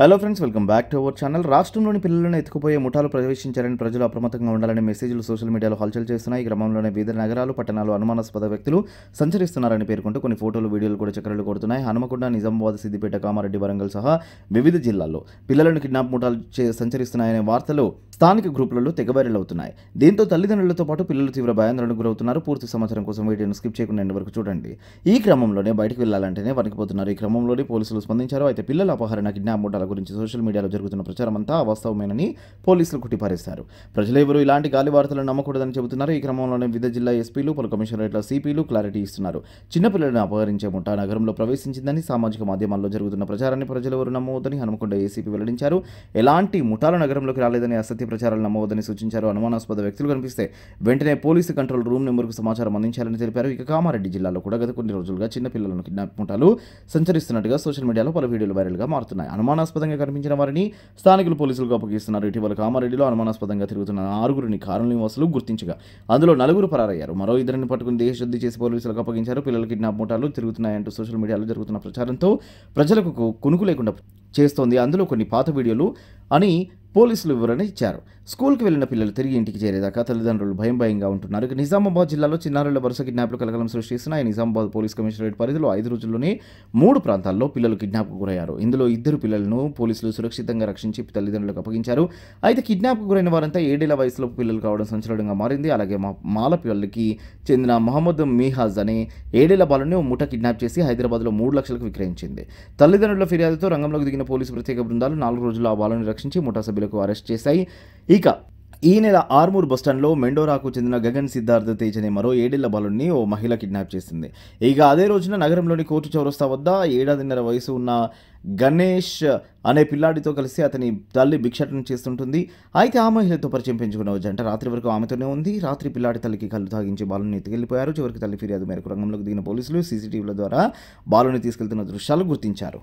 hello friends welcome back to our channel రాష్ట్రంలోని పిల్లలను ఎత్తుకుపోయే ముఠాలు ప్రవేశించారని ప్రజలు అప్రమత్తంగా ఉండాలని మెసేజ్లు సోషల్ మీడియాలో హల్చల్ చేస్తున్నాయి ఈ క్రమంలోనే వివిధ నగరాలు పట్టణాలు అనుమానాస్పద వ్యక్తులు సంచరిస్తున్నారని పేర్కొంటూ కొన్ని ఫోటోలు వీడియోలు కూడా చక్కెరలు కొడుతున్నాయి హనుమకొండ నిజామాబాద్ సిద్దిపేట కామారెడ్డి వరంగల్ సహా వివిధ జిల్లాల్లో పిల్లలను కిడ్నాప్ ముఠాలు సంచరిస్తున్నాయనే వార్తలు స్థానిక గ్రూపులలో తెగబైరల్ అవుతున్నాయి దీంతో తల్లిదండ్రులతో పాటు పిల్లలు తీవ్ర భయాందోళనకు గురవుతున్నారు పూర్తి సమాచారం కోసం వీడియోను స్కిప్ చేయకుండా వరకు చూడండి ఈ క్రమంలోనే బయటకు వెళ్లాలంటేనే వణికిపోతున్నారు ఈ క్రమంలోనే పోలీసులు స్పందించారు అయితే పిల్లల అపహరణ కిడ్నాప్ ముఠాలకు గురించి సోషల్ మీడియాలో జరుగుతున్న ప్రచారం అంతా అవాస్తవమేనని పోలీసులు ప్రజలు ఎవరు ఇలాంటి గాలి వార్తలను నమ్మకూడదని చెబుతున్నారు ఈ క్రమంలోనే వివిధ జిల్లా ఎస్పీలు పలు కమిషనరేట్ల సిపిలు క్లారిటీ ఇస్తున్నారు చిన్నపిల్లలను అపహరించే ముఠా నగరంలో ప్రవేశించిందని సామాజిక మాధ్యమాల్లో జరుగుతున్న ప్రచారాన్ని ఎవరు నమ్మవద్దని హనుమకొండ ఏసీపీ వెల్లడించారు ఎలాంటి ముఠాల నగరంలోకి రాలేదని అసత్య ప్రచారాలు నమ్మవద్దని సూచించారు అనుమానాస్పద వ్యక్తులు కనిపిస్తే వెంటనే పోలీసు కంట్రోల్ రూమ్ నెంబర్కు సమాచారం అందించాలని తెలిపారు ఇక కామారెడ్డి జిల్లాలో కూడా గత కొన్ని రోజులుగా చిన్నపిల్లలను కిడ్నాప్ ముఠాలు సంచరిస్తున్నట్టుగా సోషల్ మీడియాలో పలు వీడియోలు వైరల్గా మారుతున్నాయి అనుమానాస్పద అనుమానాస్పదంగా కనిపించిన వారిని స్థానికులు పోలీసులకు అప్పగిస్తున్నారు ఇటీవల కామారెడ్డిలో అనుమానాస్పదంగా తిరుగుతున్న ఆరుగురిని కారు నివాసులు గుర్తించగా అందులో నలుగురు పరారయ్యారు మరో ఇద్దరిని పట్టుకుని దేశశుద్ధి చేసి పోలీసులకు అప్పగించారు పిల్లల కిడ్నాప్ ముఠాలు తిరుగుతున్నాయంటూ సోషల్ మీడియాలో జరుగుతున్న ప్రచారంతో ప్రజలకు కునుకు లేకుండా చేస్తోంది అందులో కొన్ని పాత వీడియోలు అని పోలీసులు వివరణ ఇచ్చారు స్కూల్కి వెళ్లిన పిల్లలు తిరిగి ఇంటికి చేరేదాకా తల్లిదండ్రులు భయం భయంగా ఉంటున్నారు ఇక నిజామాబాద్ జిల్లాలో చిన్నారుల వరుస కిడ్నాప్లు కలకలం సృష్టిస్తున్నాయి నిజామాబాద్ పోలీస్ కమిషనరేట్ పరిధిలో ఐదు రోజుల్లోనే మూడు ప్రాంతాల్లో పిల్లలు కిడ్నాప్కు గురయ్యారు ఇందులో ఇద్దరు పిల్లలను పోలీసులు సురక్షితంగా రక్షించి తల్లిదండ్రులకు అప్పగించారు అయితే కిడ్నాప్కు గురైన వారంతా ఏడేళ్ల వయసులో పిల్లలు కావడం సంచలనంగా మారింది అలాగే మాలపల్లికి చెందిన మహమ్మద్ మీహాజ్ అనే ఏడేళ్ల బాలుని ముఠ కిడ్నాప్ చేసి హైదరాబాద్లో మూడు లక్షలకు విక్రయించింది తల్లిదండ్రుల ఫిర్యాదుతో రంగంలోకి దిగిన పోలీసు ప్రత్యేక బృందాలు నాలుగు రోజుల్లో ఆ బాలుని రక్షించి ముఠా సభ్యులకు అరెస్ట్ చేశాయి ఇక ఈ నెల ఆర్మూర్ బస్టాండ్లో మెండోరాకు చెందిన గగన్ సిద్ధార్థ తేజ్ అనే మరో ఏడేళ్ల బాలుడిని ఓ మహిళ కిడ్నాప్ చేసింది ఇక అదే రోజున నగరంలోని కోర్టు చౌరస్తా వద్ద ఏడాదిన్నర వయసు ఉన్న గణేష్ అనే పిల్లాడితో కలిసి అతని తల్లి భిక్షాటన చేస్తుంటుంది అయితే ఆ మహిళతో పరిచయం పెంచుకున్న జంట రాత్రి వరకు ఆమెతోనే ఉంది రాత్రి పిల్లాడి తల్లికి కళ్ళు తాగించి బాలుని ఎత్తుకెళ్లిపోయారు చివరికి తల్లి ఫిర్యాదు మేరకు రంగంలోకి దిగిన పోలీసులు సీసీటీవీల ద్వారా బాలుని తీసుకెళ్తున్న దృశ్యాలు గుర్తించారు